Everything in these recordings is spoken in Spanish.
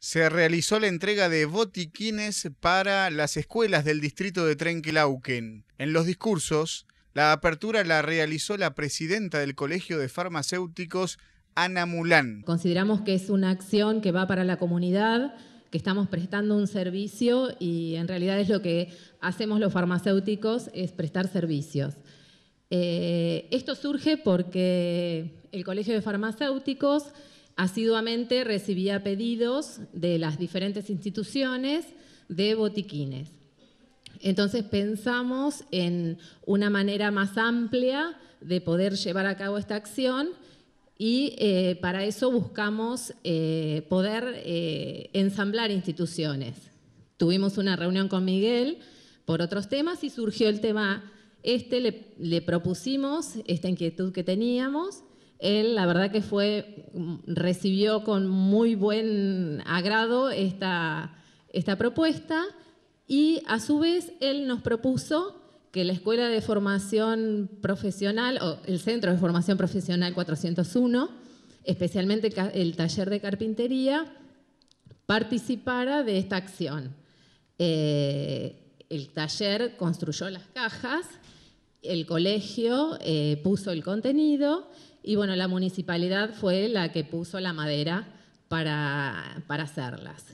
se realizó la entrega de botiquines para las escuelas del distrito de Trenquilauquen. En los discursos, la apertura la realizó la presidenta del Colegio de Farmacéuticos, Ana Mulán. Consideramos que es una acción que va para la comunidad, que estamos prestando un servicio y en realidad es lo que hacemos los farmacéuticos, es prestar servicios. Eh, esto surge porque el Colegio de Farmacéuticos Asiduamente recibía pedidos de las diferentes instituciones de botiquines. Entonces pensamos en una manera más amplia de poder llevar a cabo esta acción y eh, para eso buscamos eh, poder eh, ensamblar instituciones. Tuvimos una reunión con Miguel por otros temas y surgió el tema este, le propusimos esta inquietud que teníamos él, la verdad que fue, recibió con muy buen agrado esta, propuesta y a su vez él nos propuso que la Escuela de Formación Profesional o el Centro de Formación Profesional 401, especialmente el taller de carpintería, participara de esta acción. Eh, el taller construyó las cajas el colegio eh, puso el contenido y bueno, la municipalidad fue la que puso la madera para, para hacerlas.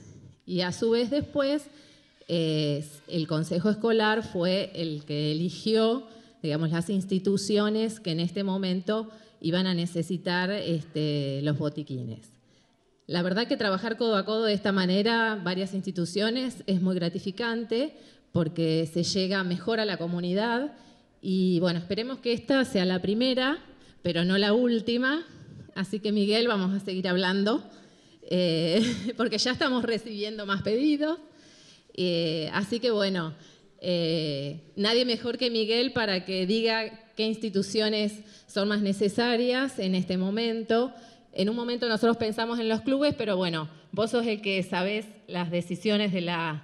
Y a su vez después, el Consejo Escolar fue el que eligió, digamos, las instituciones que en este momento iban a necesitar este, los botiquines. La verdad que trabajar codo a codo de esta manera, varias instituciones, es muy gratificante porque se llega mejor a la comunidad y bueno, esperemos que esta sea la primera, pero no la última. Así que Miguel, vamos a seguir hablando, eh, porque ya estamos recibiendo más pedidos. Eh, así que bueno, eh, nadie mejor que Miguel para que diga qué instituciones son más necesarias en este momento. En un momento nosotros pensamos en los clubes, pero bueno, vos sos el que sabés las decisiones de la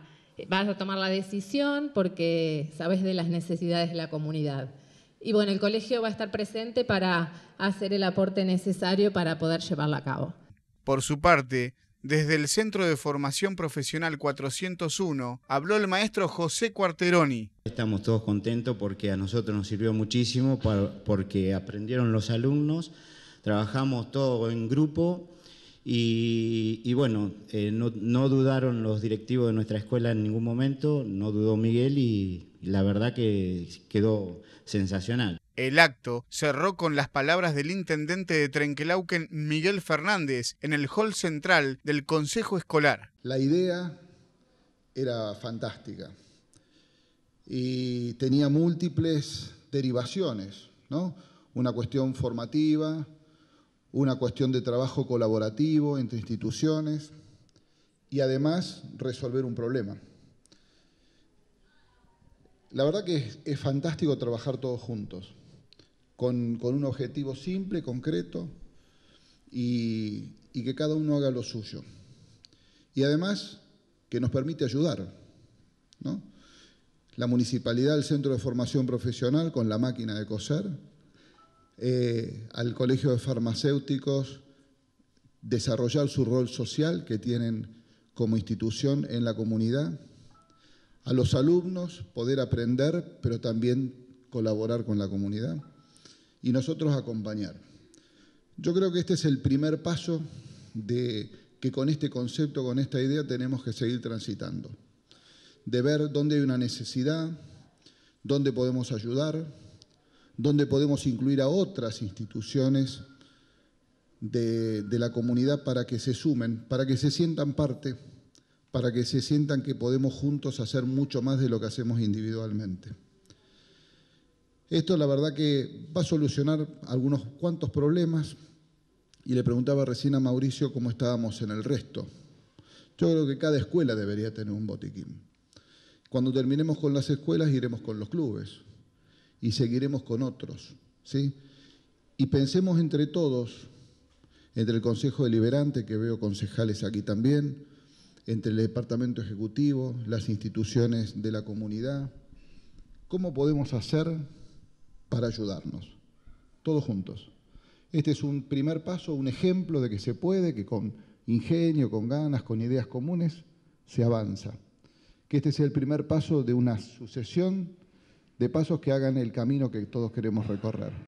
vas a tomar la decisión porque sabes de las necesidades de la comunidad. Y bueno, el colegio va a estar presente para hacer el aporte necesario para poder llevarla a cabo. Por su parte, desde el Centro de Formación Profesional 401 habló el maestro José Cuarteroni. Estamos todos contentos porque a nosotros nos sirvió muchísimo porque aprendieron los alumnos, trabajamos todo en grupo y, bueno, eh, no, dudaron los directivos de nuestra escuela en ningún momento, no dudó Miguel y la verdad que quedó sensacional. El acto cerró con las palabras del intendente de Trenquelauquen, Miguel Fernández, en el hall central del Consejo Escolar. La idea era fantástica y tenía múltiples derivaciones, ¿no? Una cuestión formativa, una cuestión de trabajo colaborativo entre instituciones y además resolver un problema. La verdad que es, fantástico trabajar todos juntos, con, un objetivo simple, concreto, y, que cada uno haga lo suyo. Y además que nos permite ayudar. La municipalidad, el centro de formación profesional con la máquina de coser, eh, al Colegio de Farmacéuticos desarrollar su rol social que tienen como institución en la comunidad, a los alumnos poder aprender, pero también colaborar con la comunidad y nosotros acompañar. Yo creo que este es el primer paso de que con este concepto, con esta idea, tenemos que seguir transitando, de ver dónde hay una necesidad, dónde podemos ayudar, donde podemos incluir a otras instituciones de, la comunidad para que se sumen, para que se sientan parte, para que se sientan que podemos juntos hacer mucho más de lo que hacemos individualmente. Esto la verdad que va a solucionar algunos cuantos problemas y le preguntaba recién a Mauricio cómo estábamos en el resto. Yo creo que cada escuela debería tener un botiquín. Cuando terminemos con las escuelas iremos con los clubes y seguiremos con otros. ¿sí? Y pensemos entre todos, entre el Consejo Deliberante, que veo concejales aquí también, entre el Departamento Ejecutivo, las instituciones de la comunidad, cómo podemos hacer para ayudarnos, todos juntos. Este es un primer paso, un ejemplo de que se puede, que con ingenio, con ganas, con ideas comunes, se avanza. Que este sea el primer paso de una sucesión de pasos que hagan el camino que todos queremos recorrer.